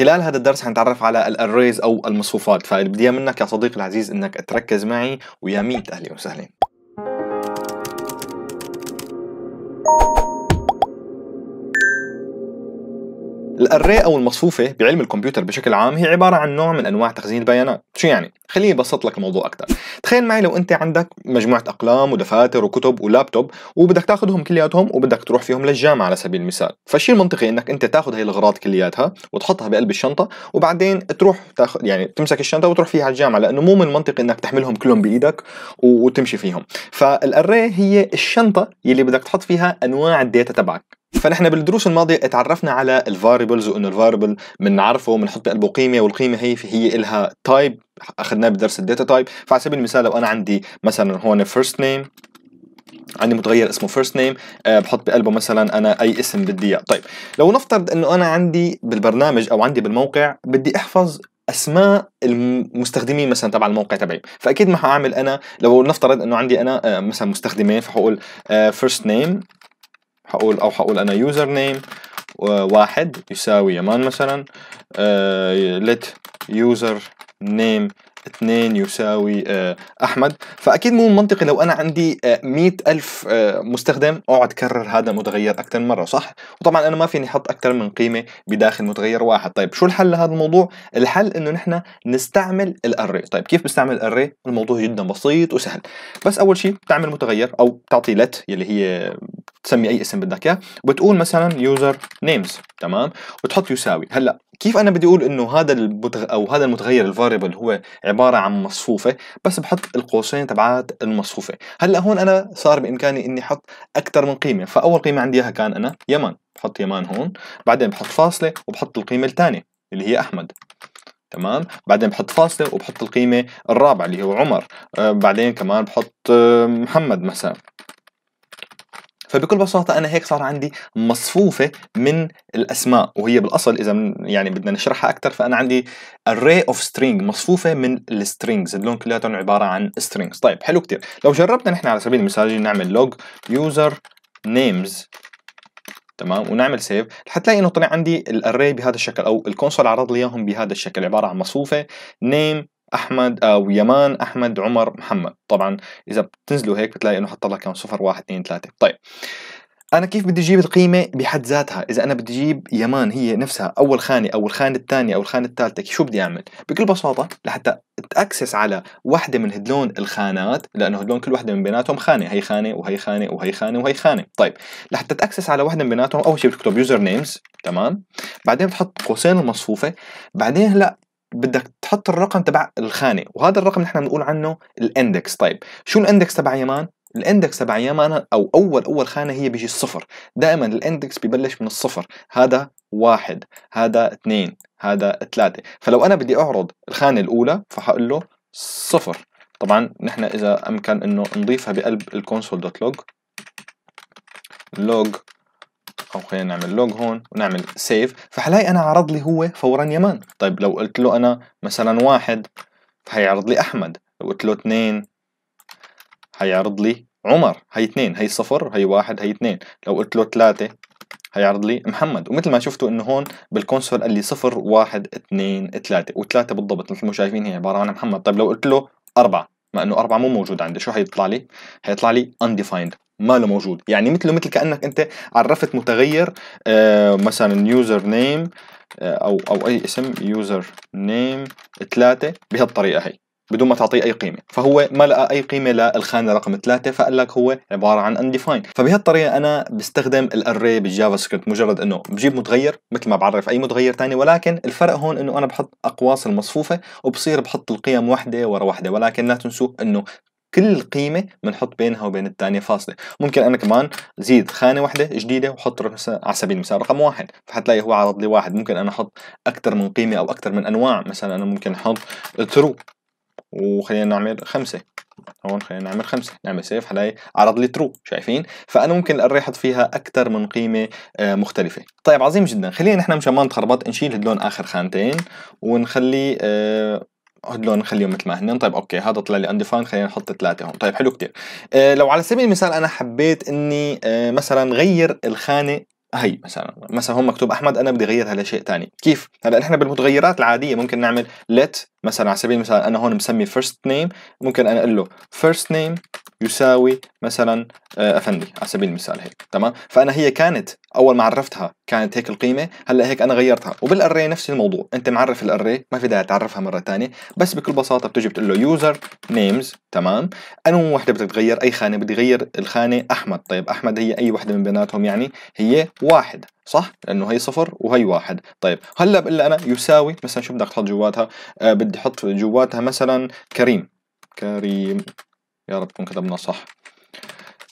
خلال هذا الدرس حنتعرف على الاريز او المصفوفات فبدي بدي منك يا صديقي العزيز انك تركز معي ويا ميت اهلا وسهلا الاري او المصفوفه بعلم الكمبيوتر بشكل عام هي عباره عن نوع من انواع تخزين البيانات شو يعني خليني ابسط لك الموضوع اكثر تخيل معي لو انت عندك مجموعه اقلام ودفاتر وكتب ولابتوب وبدك تاخذهم كلياتهم وبدك تروح فيهم للجامعه على سبيل المثال فالشيء المنطقي انك انت تاخذ هي الاغراض كلياتها وتحطها بقلب الشنطه وبعدين تروح تاخذ يعني تمسك الشنطه وتروح فيها على الجامعه لانه مو من المنطقي انك تحملهم كلهم بايدك وتمشي فيهم فالاري هي الشنطه يلي بدك تحط فيها انواع الداتا تبعك فنحن بالدروس الماضية تعرفنا على الفاريبلز وانه الفاريبل بنعرفه بنحط بقلبه قيمة والقيمة هي هي الها تايب اخذناه بدرس الداتا تايب فعلى سبيل المثال لو انا عندي مثلا هون فيرست نيم عندي متغير اسمه فيرست نيم أه بحط بقلبه مثلا انا اي اسم بدي اياه طيب لو نفترض انه انا عندي بالبرنامج او عندي بالموقع بدي احفظ اسماء المستخدمين مثلا تبع الموقع تبعي فاكيد ما حاعمل انا لو نفترض انه عندي انا آه، مثلا مستخدمين فحقول فيرست آه، نيم حقول او حقول انا يوزر نيم واحد يساوي يمان مثلا آه، let يوزر نيم 2 يساوي آه، احمد فاكيد مو منطقي لو انا عندي 100 آه، الف آه، مستخدم اقعد اكرر هذا المتغير اكثر من مره صح وطبعا انا ما فيني احط اكثر من قيمه بداخل متغير واحد طيب شو الحل لهذا الموضوع الحل انه نحن نستعمل الاري طيب كيف بستعمل الاري الموضوع جدا بسيط وسهل بس اول شيء بتعمل متغير او بتعطي لت يلي هي تسمي اي اسم بدك اياه وبتقول مثلا يوزر نيمز تمام وتحط يساوي هلا كيف انا بدي اقول انه هذا المتغ... او هذا المتغير الفاريبل هو عباره عن مصفوفه بس بحط القوسين تبعات المصفوفه هلا هون انا صار بامكاني اني احط اكثر من قيمه فاول قيمه عندي اياها كان انا يمن بحط يمان هون بعدين بحط فاصله وبحط القيمه الثانيه اللي هي احمد تمام بعدين بحط فاصله وبحط القيمه الرابعه اللي هو عمر آه، بعدين كمان بحط آه، محمد مثلا فبكل بساطه انا هيك صار عندي مصفوفه من الاسماء وهي بالاصل اذا يعني بدنا نشرحها اكثر فانا عندي array of string مصفوفه من السترينجز اللون كلياتهم عباره عن strings طيب حلو كثير لو جربنا نحن على سبيل المثال نعمل log user names تمام ونعمل سيف حتلاقي انه طلع عندي الاري بهذا الشكل او الكونسول عرض لي اياهم بهذا الشكل عباره عن مصفوفه نيم احمد او آه، يمان احمد عمر محمد طبعا اذا بتنزلوا هيك بتلاقي انه حط لك كم صفر واحد اثنين ثلاثه طيب انا كيف بدي اجيب القيمه بحد ذاتها اذا انا بدي اجيب يمان هي نفسها اول خانه او الخانه الثانيه او الخانه الثالثه شو بدي اعمل بكل بساطه لحتى تاكسس على وحده من هدلون الخانات لانه هدلون كل وحده من بيناتهم خانه هي خانه وهي خانه وهي خانه وهي خانه طيب لحتى تاكسس على وحده من بيناتهم اول شيء بتكتب يوزر نيمز تمام بعدين بتحط قوسين المصفوفه بعدين هلا بدك تحط الرقم تبع الخانه وهذا الرقم نحن بنقول عنه الاندكس طيب شو الاندكس تبع يمان الاندكس تبع يمان او اول اول خانه هي بيجي الصفر دائما الاندكس ببلش من الصفر هذا واحد هذا اثنين هذا ثلاثة فلو انا بدي اعرض الخانه الاولى فحقول له صفر طبعا نحن اذا امكن انه نضيفها بقلب الكونسول دوت لوج لوج او خلينا نعمل لوج هون ونعمل سيف فحلاقي انا عرض لي هو فورا يمان طيب لو قلت له انا مثلا واحد فهيعرض لي احمد لو قلت له اثنين هيعرض لي عمر هي اثنين هي صفر هي واحد هي اثنين لو قلت له ثلاثة هيعرض لي محمد ومثل ما شفتوا انه هون بالكونسول قال لي صفر واحد اثنين ثلاثة وثلاثة بالضبط مثل ما شايفين هي عبارة عن محمد طيب لو قلت له أربعة مع انه 4 مو موجود عندي شو حيطلع لي حيطلع لي undefined ما له موجود يعني مثله مثل كانك انت عرفت متغير آه، مثلا يوزر نيم آه، او او اي اسم يوزر نيم ثلاثه بهالطريقه هي بدون ما تعطيه اي قيمه فهو ما لقى اي قيمه للخانه رقم 3 فقال لك هو عباره عن انديفاين فبهالطريقه انا بستخدم الاري بالجافا سكريبت مجرد انه بجيب متغير مثل ما بعرف اي متغير ثاني ولكن الفرق هون انه انا بحط اقواس المصفوفه وبصير بحط القيم وحده ورا وحده ولكن لا تنسوا انه كل قيمة بنحط بينها وبين الثانية فاصلة، ممكن أنا كمان زيد خانة واحدة جديدة وحط على سبيل المثال رقم واحد، فحتلاقي هو عرض لي واحد، ممكن أنا أحط أكثر من قيمة أو أكثر من أنواع، مثلا أنا ممكن أحط ترو وخلينا نعمل خمسة هون خلينا نعمل خمسة نعمل سيف حلاقي عرض لي ترو شايفين فأنا ممكن أقدر فيها أكثر من قيمة آه، مختلفة طيب عظيم جدا خلينا نحن مشان ما نتخربط نشيل هدلون آخر خانتين ونخلي آه، هدلون نخليهم مثل ما هن طيب اوكي هذا طلع لي انديفاين خلينا نحط ثلاثه هون طيب حلو كتير آه لو على سبيل المثال انا حبيت اني آه مثلا غير الخانه هي مثلا مثلا هون مكتوب احمد انا بدي اغيرها لشيء ثاني كيف هلا نحن بالمتغيرات العاديه ممكن نعمل let مثلا على سبيل المثال انا هون مسمي first name ممكن انا اقول له first name يساوي مثلا آه، افندي على سبيل المثال هيك تمام فانا هي كانت اول ما عرفتها كانت هيك القيمه هلا هيك انا غيرتها وبالاري نفس الموضوع انت معرف الاري ما في داعي تعرفها مره ثانيه بس بكل بساطه بتجي بتقول له يوزر نيمز تمام انا وحده بدك تغير اي خانه بدي اغير الخانه احمد طيب احمد هي اي وحده من بيناتهم يعني هي واحد صح؟ لانه هي صفر وهي واحد، طيب هلا بقول انا يساوي مثلا شو بدك تحط جواتها؟ أه بدي احط جواتها مثلا كريم كريم يا رب كون كتبنا صح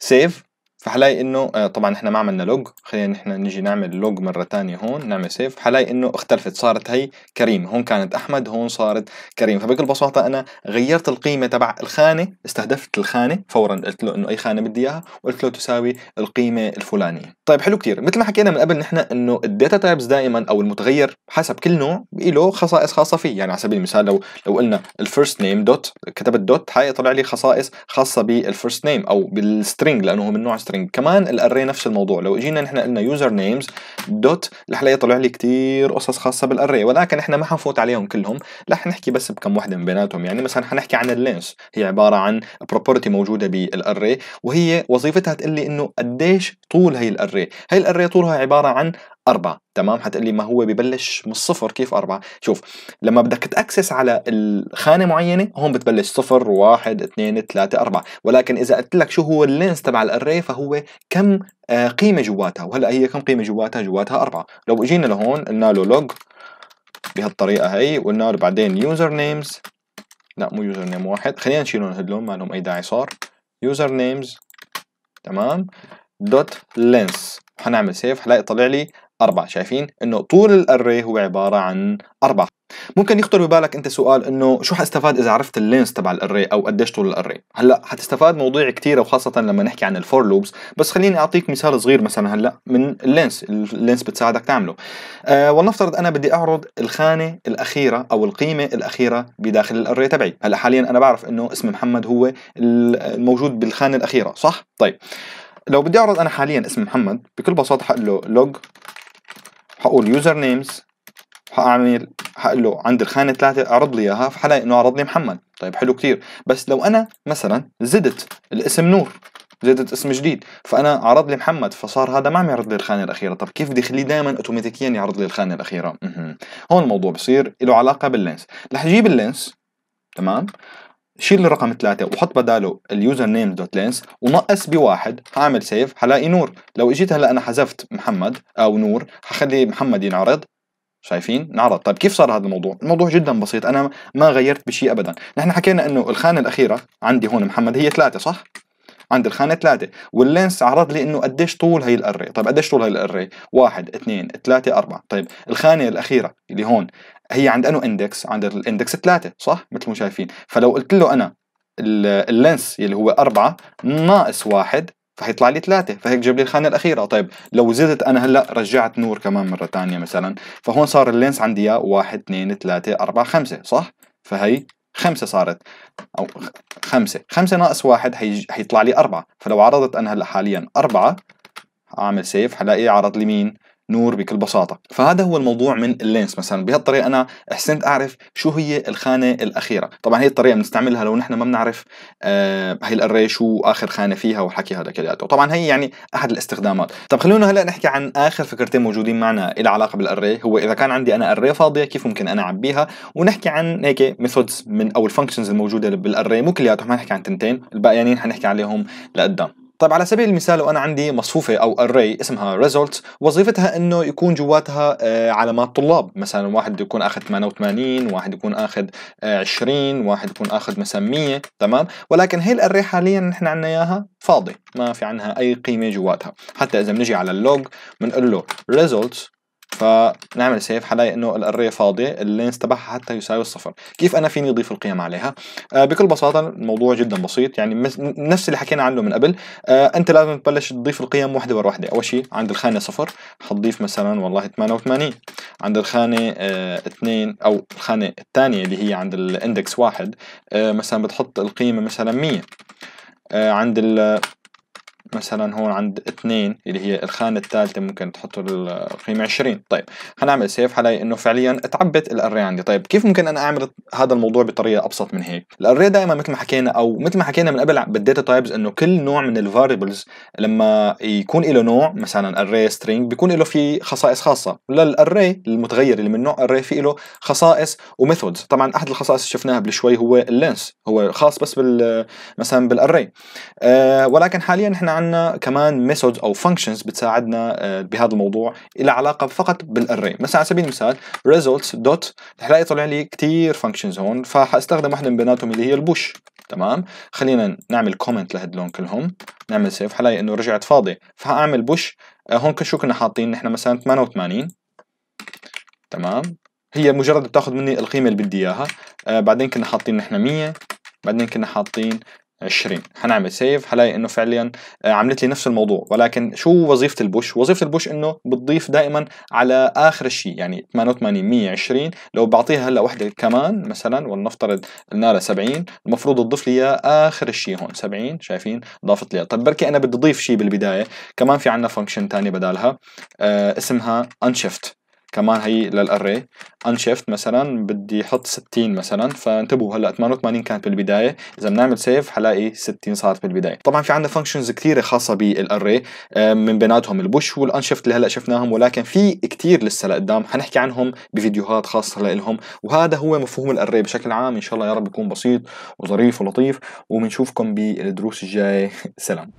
سيف فحلاقي انه آه، طبعا احنا ما عملنا لوج خلينا احنا نيجي نعمل لوج مره ثانيه هون نعمل سيف حلاقي انه اختلفت صارت هي كريم هون كانت احمد هون صارت كريم فبكل بساطه انا غيرت القيمه تبع الخانه استهدفت الخانه فورا قلت له انه اي خانه بدي اياها وقلت له تساوي القيمه الفلانيه طيب حلو كثير مثل ما حكينا من قبل نحن انه الداتا تايبس دائما او المتغير حسب كل نوع له خصائص خاصه فيه يعني على سبيل المثال لو لو قلنا الفيرست نيم دوت كتبت دوت حيطلع لي خصائص خاصه بالفيرست نيم او بالسترينج لانه هو من نوع سترينج سترينج كمان الاري نفس الموضوع لو اجينا نحن قلنا يوزر نيمز دوت رح يطلع لي كثير قصص خاصه بالاري ولكن احنا ما حنفوت عليهم كلهم رح نحكي بس بكم وحده من بيناتهم يعني مثلا حنحكي عن اللينس هي عباره عن بروبرتي موجوده بالاري وهي وظيفتها تقول لي انه قديش طول هي الاري هي الاري طولها عباره عن أربعة تمام حتقول لي ما هو ببلش من الصفر كيف أربعة شوف لما بدك تأكسس على الخانة معينة هون بتبلش صفر واحد اثنين ثلاثة أربعة ولكن إذا قلت لك شو هو اللينس تبع الأري فهو كم آه، قيمة جواتها وهلأ هي كم قيمة جواتها جواتها أربعة لو إجينا لهون قلنا له لوج بهالطريقة هي وقلنا له بعدين يوزر نيمز لا مو يوزر نيم واحد خلينا نشيلهم هدلهم ما لهم أي داعي صار يوزر نيمز تمام دوت لينس حنعمل سيف حلاقي طلع لي أربعة شايفين إنه طول الأري هو عبارة عن أربعة ممكن يخطر ببالك انت سؤال انه شو حستفاد اذا عرفت اللينس تبع الاري او قديش طول الاري هلا حتستفاد مواضيع كثيره وخاصه لما نحكي عن الفور لوبس بس خليني اعطيك مثال صغير مثلا هلا من اللينس اللينس بتساعدك تعمله أه ولنفترض انا بدي اعرض الخانه الاخيره او القيمه الاخيره بداخل الاري تبعي هلا حاليا انا بعرف انه اسم محمد هو الموجود بالخانه الاخيره صح طيب لو بدي اعرض انا حاليا اسم محمد بكل بساطه حقول له لوج حقول يوزر نيمز حاعمل حقول له عند الخانه ثلاثه اعرض لي اياها فحلاقي انه عرض لي محمد طيب حلو كثير بس لو انا مثلا زدت الاسم نور زدت اسم جديد فانا عرض لي محمد فصار هذا ما عم يعرض لي الخانه الاخيره طب كيف بدي اخليه دائما اوتوماتيكيا يعرض لي الخانه الاخيره هون الموضوع بصير له علاقه باللينس رح اجيب اللينس تمام شيل الرقم ثلاثة وحط بداله اليوزر نيم دوت لينس ونقص بواحد هعمل سيف حلاقي نور لو اجيت هلا انا حذفت محمد او نور حخلي محمد ينعرض شايفين نعرض طيب كيف صار هذا الموضوع الموضوع جدا بسيط انا ما غيرت بشيء ابدا نحن حكينا انه الخانه الاخيره عندي هون محمد هي ثلاثة صح عند الخانه ثلاثه واللينس عرض لي انه قديش طول هي الاري طيب قديش طول هي الاري واحد اثنين ثلاثه اربعه طيب الخانه الاخيره اللي هون هي عند انه اندكس عند الاندكس ثلاثه صح مثل ما شايفين فلو قلت له انا اللينس اللي هو أربعة ناقص واحد فحيطلع لي ثلاثة فهيك جاب لي الخانة الأخيرة طيب لو زدت أنا هلا رجعت نور كمان مرة تانية مثلا فهون صار اللينس عندي واحد اثنين ثلاثة أربعة خمسة صح فهي خمسة صارت أو خمسة خمسة ناقص واحد هي... هيطلع لي أربعة فلو عرضت أنا هلا حاليا أربعة أعمل سيف هلاقي إيه عرض لي مين نور بكل بساطة فهذا هو الموضوع من اللينس مثلا بهالطريقة أنا أحسنت أعرف شو هي الخانة الأخيرة طبعا هي الطريقة بنستعملها لو نحن ما بنعرف آه هي الأري شو آخر خانة فيها والحكي هذا كلياته طبعا هي يعني أحد الاستخدامات طب خلونا هلا نحكي عن آخر فكرتين موجودين معنا إلى علاقة بالأري هو إذا كان عندي أنا أري فاضية كيف ممكن أنا أعبيها ونحكي عن هيك ميثودز من أو الفانكشنز الموجودة بالأري مو كلياتهم حنحكي عن تنتين الباقيين يعني حنحكي عليهم لقدام طيب على سبيل المثال وانا عندي مصفوفه او اري اسمها result وظيفتها انه يكون جواتها آه، علامات طلاب مثلا واحد يكون اخذ 88 واحد يكون اخذ 20 آه، واحد يكون اخذ مثلا 100 تمام ولكن هي الاري حاليا نحن عندنا اياها فاضي ما في عندها اي قيمه جواتها حتى اذا بنجي على اللوج بنقول له results فنعمل سيف حلاقي انه الاري فاضيه اللينس تبعها حتى يساوي الصفر كيف انا فيني اضيف القيم عليها آه بكل بساطه الموضوع جدا بسيط يعني نفس اللي حكينا عنه من قبل آه انت لازم تبلش تضيف القيم واحده ورا واحده اول شيء عند الخانه صفر حتضيف مثلا والله 88 عند الخانه آه 2 او الخانه الثانيه اللي هي عند الاندكس واحد آه مثلا بتحط القيمه مثلا 100 آه عند مثلا هون عند اثنين اللي هي الخانة الثالثة ممكن تحط القيمة 20 طيب نعمل سيف على انه فعليا اتعبت الاري عندي طيب كيف ممكن انا اعمل هذا الموضوع بطريقة ابسط من هيك الاري دائما مثل ما حكينا او مثل ما حكينا من قبل بالداتا تايبز انه كل نوع من الفاريبلز لما يكون له نوع مثلا اري سترينج بيكون له في خصائص خاصة للاري المتغير اللي من نوع اري في له خصائص وميثودز طبعا احد الخصائص اللي شفناها قبل شوي هو اللينس هو خاص بس بال مثلا بالاري أه ولكن حاليا احنا عندنا كمان ميثودز او فانكشنز بتساعدنا آه، بهذا الموضوع إلى علاقه فقط بالاري مثلا على سبيل المثال results دوت رح الاقي طلع لي كثير فانكشنز هون فحاستخدم واحده من بيناتهم اللي هي البوش تمام خلينا نعمل كومنت لهدلون كلهم نعمل سيف حلاقي انه رجعت فاضيه فهعمل بوش آه، هون شو كنا حاطين نحن مثلا 88 تمام هي مجرد بتاخذ مني القيمه اللي بدي اياها آه بعدين كنا حاطين نحن 100 بعدين كنا حاطين 20 حنعمل سيف حلاقي انه فعليا آه، عملت لي نفس الموضوع ولكن شو وظيفه البوش وظيفه البوش انه بتضيف دائما على اخر شيء يعني 88 120 لو بعطيها هلا وحده كمان مثلا ولنفترض النار 70 المفروض تضيف لي اياه اخر شيء هون 70 شايفين ضافت لي طب بركي انا بدي اضيف شيء بالبدايه كمان في عندنا فانكشن ثانيه بدالها آه اسمها انشفت كمان هي للاري انشيفت مثلا بدي احط 60 مثلا فانتبهوا هلا 88 كانت بالبدايه اذا بنعمل سيف حلاقي 60 صارت بالبدايه طبعا في عندنا فانكشنز كثيره خاصه بالاري من بيناتهم البوش والانشيفت اللي هلا شفناهم ولكن في كثير لسه لقدام حنحكي عنهم بفيديوهات خاصه لهم وهذا هو مفهوم الاري بشكل عام ان شاء الله يا رب يكون بسيط وظريف ولطيف وبنشوفكم بالدروس الجايه سلام